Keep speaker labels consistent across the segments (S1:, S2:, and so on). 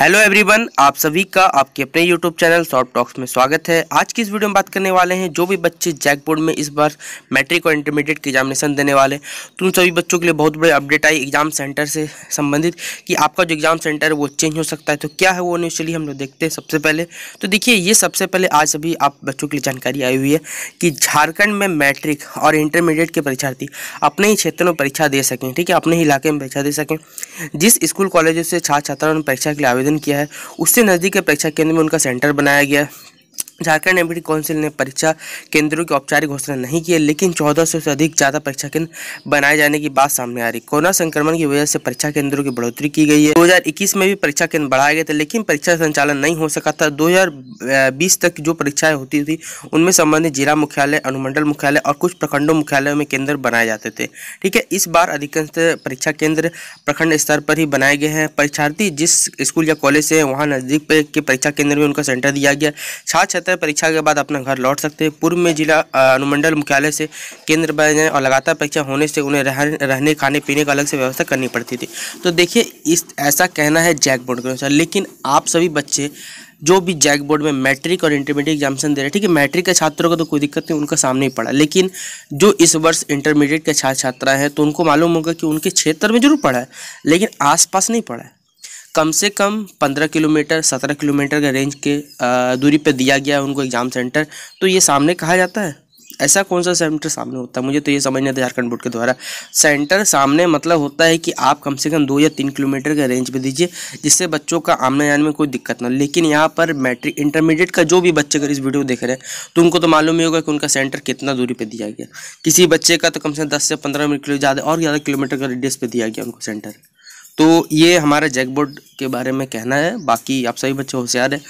S1: hello everyone आप सभी का आपके अपने यूट्यूब चैनल शॉर्ट टॉक्स में स्वागत है आज की इस वीडियो में बात करने वाले हैं जो भी बच्चे जैक बोर्ड में इस बार मैट्रिक और इंटरमीडिएट के एग्जामिनेशन देने वाले तो उन सभी बच्चों के लिए बहुत बड़ी अपडेट आई एग्जाम सेंटर से संबंधित कि आपका जो एग्जाम सेंटर है वो चेंज हो सकता है तो क्या है वो न्यूज चलिए हम लोग देखते हैं सबसे पहले तो देखिए ये सबसे पहले आज सभी आप बच्चों के लिए जानकारी आई हुई है कि झारखंड में मैट्रिक और इंटरमीडिएट के परीक्षार्थी अपने ही क्षेत्र में परीक्षा दे सकें ठीक है अपने ही इलाके में परीक्षा दे सकें जिस स्कूल कॉलेजों से छात्र छात्राओं ने परीक्षा के लिए आवेदन किया है उससे नज़दीक के परीक्षा केंद्र में उनका सेंटर बनाया गया झारखंड एमपी काउंसिल ने परीक्षा केंद्रों की औपचारिक घोषणा नहीं की है लेकिन 1400 से अधिक ज़्यादा परीक्षा केंद्र बनाए जाने की बात सामने आ रही कोरोना संक्रमण की वजह से परीक्षा केंद्रों की बढ़ोतरी की गई है 2021 में भी परीक्षा केंद्र बढ़ाए गए थे लेकिन परीक्षा संचालन नहीं हो सका था दो तक जो परीक्षाएं होती थी उनमें संबंधित जिला मुख्यालय अनुमंडल मुख्यालय और कुछ प्रखंडों मुख्यालयों में केंद्र बनाए जाते थे ठीक है इस बार अधिकांश परीक्षा केंद्र प्रखंड स्तर पर ही बनाए गए हैं परीक्षार्थी जिस स्कूल या कॉलेज से वहाँ नज़दीक के परीक्षा केंद्र में उनका सेंटर दिया गया छात्र सकते परीक्षा के बाद अपना घर लौट सकते हैं पूर्व में जिला अनुमंडल मुख्यालय से केंद्र बनाए जाए और लगातार परीक्षा होने से उन्हें रह, रहने खाने पीने का अलग से व्यवस्था करनी पड़ती थी तो देखिए इस ऐसा कहना है जैक बोर्ड के अनुसार लेकिन आप सभी बच्चे जो भी जैक बोर्ड में मैट्रिक और इंटरमीडिएट एग्जामेशन दे रहे हैं ठीक है मैट्रिक के छात्रों को तो कोई दिक्कत नहीं उनका सामने ही पड़ा लेकिन जो इस वर्ष इंटरमीडिएट के छात्र छात्रा हैं तो उनको मालूम होगा कि उनके क्षेत्र में जरूर पढ़ा है लेकिन आसपास नहीं पढ़ा है कम से कम पंद्रह किलोमीटर सत्रह किलोमीटर के रेंज के दूरी पर दिया गया है उनको एग्ज़ाम सेंटर तो ये सामने कहा जाता है ऐसा कौन सा सेंटर सामने होता है मुझे तो ये समझ नहीं आता झारखंड बोर्ड के द्वारा सेंटर सामने मतलब होता है कि आप कम से कम दो या तीन किलोमीटर के रेंज में दीजिए जिससे बच्चों का आमने जाने में कोई दिक्कत ना हो लेकिन यहाँ पर मैट्रिक इंटरमीडिएट का जो भी बच्चे अगर इस वीडियो देख रहे हैं तो उनको तो मालूम ही होगा कि उनका सेंटर कितना दूरी पर दिया गया किसी बच्चे का तो कम से कम दस से पंद्रह मिनट ज़्यादा और ज़्यादा किलोमीटर का रेडियस पर दिया गया उनको सेंटर तो ये हमारा जैकबोर्ड के बारे में कहना है बाकी आप सभी बच्चे होशियार हैं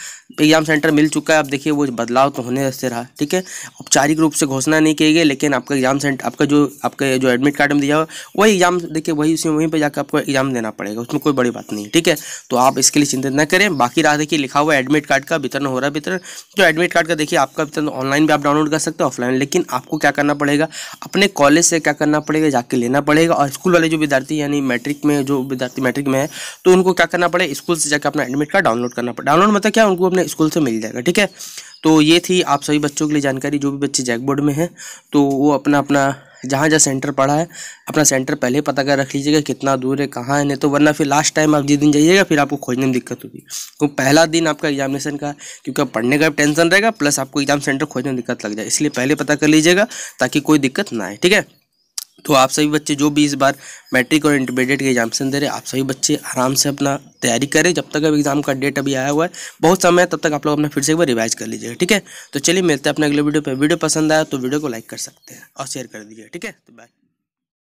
S1: एग्जाम सेंटर मिल चुका है आप देखिए वो बदलाव तो होने से रहा ठीक है औपचारिक रूप से घोषणा नहीं की गई लेकिन आपका एग्जाम सेंटर आपका जो आपका जो एडमिट कार्ड में दिया हुआ वही एग्जाम देखिए वही उसी वहीं पर जाकर आपको एग्जाम देना पड़ेगा उसमें कोई बड़ी बात नहीं ठीक है तो आप इसके लिए चिंतित न करें बाकी रहा देखिए लिखा हुआ एडमिट कार्ड का वितरण हो रहा है वितरण जो एडमिट कार्ड का देखिए आपका वितरण ऑनलाइन भी आप डाउनलोड कर सकते हैं ऑफलाइन लेकिन आपको क्या करना पड़ेगा अपने कॉलेज से क्या करना पड़ेगा जाके लेना पड़ेगा और स्कूल वाले जो विद्यार्थी यानी मैट्रिक में जो विद्यार्थी मैट्रिक में है तो उनको क्या करना पड़े स्कूल से जाकर अपना एडमिट कार्ड डाउनलोड करना पड़े डाउनलोड मतलब क्या उनको अपने स्कूल से मिल जाएगा ठीक है तो ये थी आप सभी बच्चों के लिए जानकारी जो भी बच्चे जैक बोर्ड में हैं तो वो अपना अपना जहाँ जहाँ सेंटर पढ़ा है अपना सेंटर पहले पता कर रख लीजिएगा कितना दूर है कहाँ है नहीं तो वरना फिर लास्ट टाइम आप जिस दिन जाइएगा फिर आपको खोजने में दिक्कत होगी तो पहला दिन आपका एग्जामिनेशन का क्योंकि आप पढ़ने का टेंशन रहेगा प्लस आपको एग्जाम सेंटर खोजने में दिक्कत लग जाए इसलिए पहले पता कर लीजिएगा ताकि कोई दिक्कत ना आए ठीक है तो आप सभी बच्चे जो भी इस बार मैट्रिक और इंटरमीडिएट के एग्जाम से दे रहे आप सभी बच्चे आराम से अपना तैयारी करें जब तक अब एग्जाम का डेट अभी आया हुआ है बहुत समय है तब तक आप लोग अपना फिर से एक बार रिवाइज कर लीजिएगा ठीक है तो चलिए मिलते हैं अपने अगले वीडियो पर वीडियो पसंद आया तो वीडियो को लाइक कर सकते हैं और शेयर कर दीजिए ठीक है तो बाय